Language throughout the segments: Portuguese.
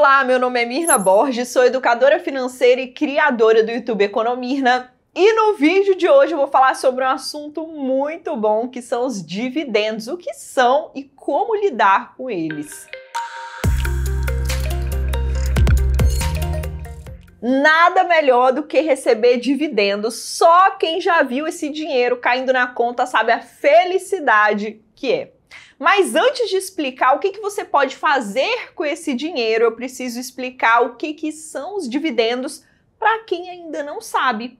Olá, meu nome é Mirna Borges, sou educadora financeira e criadora do YouTube Economirna. E no vídeo de hoje eu vou falar sobre um assunto muito bom que são os dividendos, o que são e como lidar com eles. Nada melhor do que receber dividendos. Só quem já viu esse dinheiro caindo na conta sabe a felicidade que é. Mas antes de explicar o que, que você pode fazer com esse dinheiro, eu preciso explicar o que, que são os dividendos para quem ainda não sabe.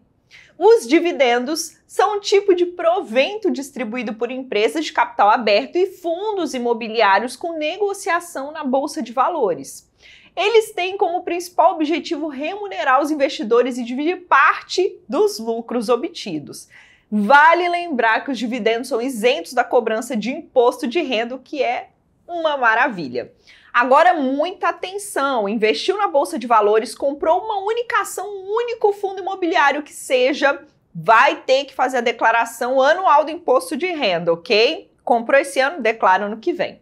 Os dividendos são um tipo de provento distribuído por empresas de capital aberto e fundos imobiliários com negociação na bolsa de valores. Eles têm como principal objetivo remunerar os investidores e dividir parte dos lucros obtidos. Vale lembrar que os dividendos são isentos da cobrança de imposto de renda, o que é uma maravilha. Agora, muita atenção: investiu na bolsa de valores, comprou uma única ação, um único fundo imobiliário que seja, vai ter que fazer a declaração anual do imposto de renda, ok? Comprou esse ano, declara ano que vem.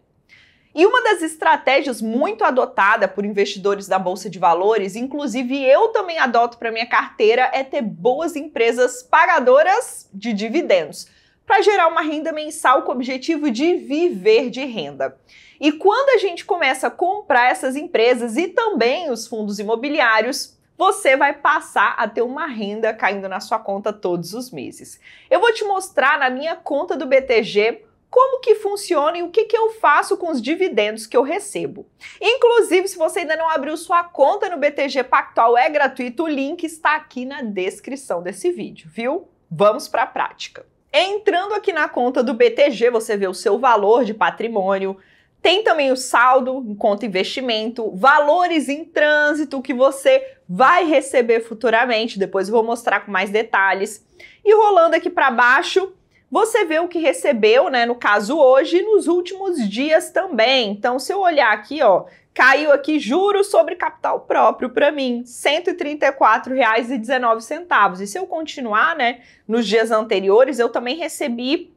E uma das estratégias muito adotada por investidores da bolsa de valores, inclusive eu também adoto para minha carteira, é ter boas empresas pagadoras de dividendos, para gerar uma renda mensal com o objetivo de viver de renda. E quando a gente começa a comprar essas empresas e também os fundos imobiliários, você vai passar a ter uma renda caindo na sua conta todos os meses. Eu vou te mostrar na minha conta do BTG como que funciona e o que, que eu faço com os dividendos que eu recebo. Inclusive, se você ainda não abriu sua conta no BTG Pactual, é gratuito, o link está aqui na descrição desse vídeo, viu? Vamos para a prática. Entrando aqui na conta do BTG, você vê o seu valor de patrimônio, tem também o saldo em conta investimento, valores em trânsito que você vai receber futuramente, depois eu vou mostrar com mais detalhes. E rolando aqui para baixo, você vê o que recebeu, né, no caso hoje, nos últimos dias também. Então, se eu olhar aqui, ó, caiu aqui juros sobre capital próprio para mim, R$ 134,19. E se eu continuar, né, nos dias anteriores, eu também recebi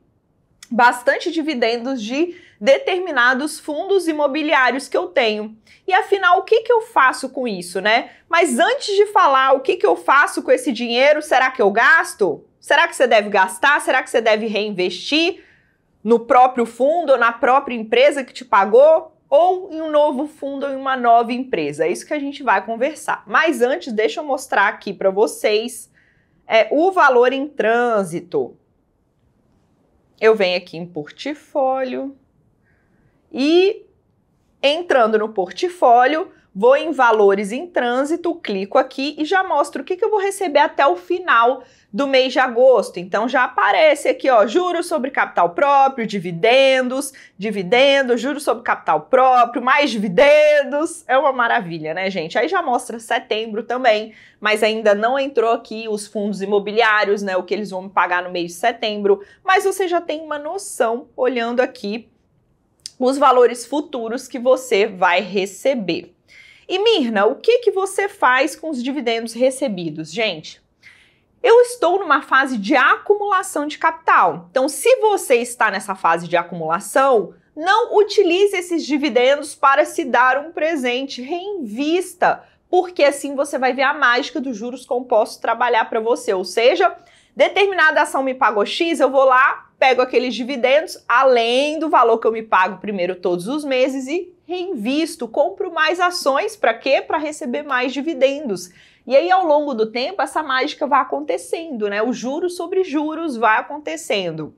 bastante dividendos de determinados fundos imobiliários que eu tenho. E afinal, o que, que eu faço com isso, né? Mas antes de falar o que, que eu faço com esse dinheiro, será que eu gasto? Será que você deve gastar? Será que você deve reinvestir no próprio fundo ou na própria empresa que te pagou? Ou em um novo fundo ou em uma nova empresa? É isso que a gente vai conversar. Mas antes, deixa eu mostrar aqui para vocês é, o valor em trânsito. Eu venho aqui em portfólio e entrando no portfólio, Vou em valores em trânsito, clico aqui e já mostro o que, que eu vou receber até o final do mês de agosto. Então já aparece aqui, ó, juros sobre capital próprio, dividendos, dividendos, juros sobre capital próprio, mais dividendos. É uma maravilha, né, gente? Aí já mostra setembro também, mas ainda não entrou aqui os fundos imobiliários, né, o que eles vão me pagar no mês de setembro, mas você já tem uma noção olhando aqui os valores futuros que você vai receber. E Mirna, o que, que você faz com os dividendos recebidos? Gente, eu estou numa fase de acumulação de capital. Então, se você está nessa fase de acumulação, não utilize esses dividendos para se dar um presente, reinvista, porque assim você vai ver a mágica dos juros compostos trabalhar para você. Ou seja, determinada ação me pagou X, eu vou lá, pego aqueles dividendos, além do valor que eu me pago primeiro todos os meses e reinvisto, compro mais ações, para quê? Para receber mais dividendos. E aí, ao longo do tempo, essa mágica vai acontecendo, né? O juros sobre juros vai acontecendo.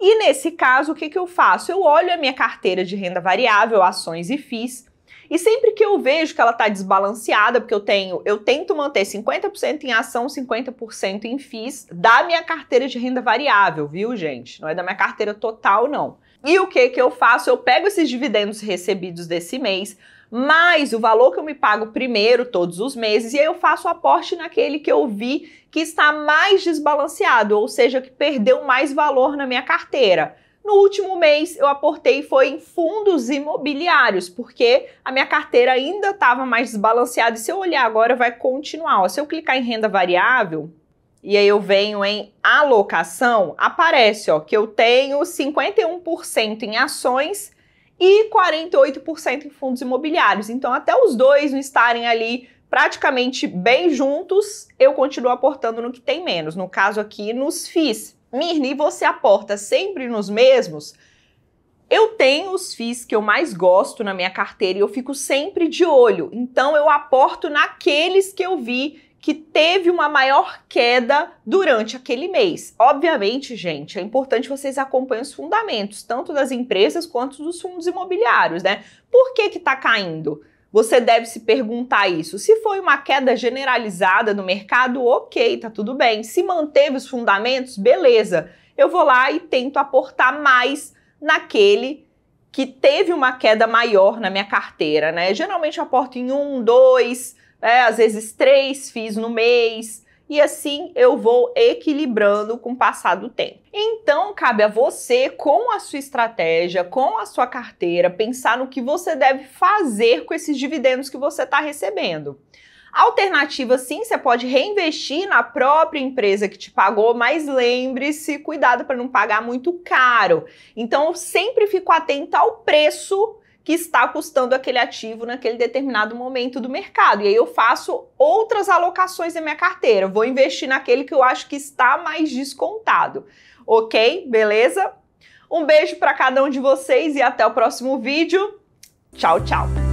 E nesse caso, o que, que eu faço? Eu olho a minha carteira de renda variável, ações e FIIs, e sempre que eu vejo que ela está desbalanceada, porque eu tenho, eu tento manter 50% em ação, 50% em FIIs da minha carteira de renda variável, viu, gente? Não é da minha carteira total, não. E o que que eu faço? Eu pego esses dividendos recebidos desse mês, mais o valor que eu me pago primeiro todos os meses, e aí eu faço o aporte naquele que eu vi que está mais desbalanceado, ou seja, que perdeu mais valor na minha carteira. No último mês eu aportei foi em fundos imobiliários, porque a minha carteira ainda estava mais desbalanceada e se eu olhar agora vai continuar. Ó, se eu clicar em renda variável, e aí eu venho em alocação, aparece ó, que eu tenho 51% em ações e 48% em fundos imobiliários. Então, até os dois não estarem ali praticamente bem juntos, eu continuo aportando no que tem menos. No caso aqui, nos FIIs. Mirni, você aporta sempre nos mesmos? Eu tenho os FIIs que eu mais gosto na minha carteira e eu fico sempre de olho. Então eu aporto naqueles que eu vi que teve uma maior queda durante aquele mês. Obviamente, gente, é importante vocês acompanhem os fundamentos, tanto das empresas quanto dos fundos imobiliários, né? Por que que tá caindo? Você deve se perguntar isso. Se foi uma queda generalizada no mercado, ok, tá tudo bem. Se manteve os fundamentos, beleza. Eu vou lá e tento aportar mais naquele que teve uma queda maior na minha carteira, né? Geralmente eu aporto em um, dois, né? às vezes três fiz no mês e assim eu vou equilibrando com o passar do tempo. Então, cabe a você, com a sua estratégia, com a sua carteira, pensar no que você deve fazer com esses dividendos que você está recebendo. Alternativa, sim, você pode reinvestir na própria empresa que te pagou, mas lembre-se, cuidado para não pagar muito caro. Então, sempre fico atento ao preço que está custando aquele ativo naquele determinado momento do mercado. E aí eu faço outras alocações na minha carteira. Vou investir naquele que eu acho que está mais descontado. Ok? Beleza? Um beijo para cada um de vocês e até o próximo vídeo. Tchau, tchau.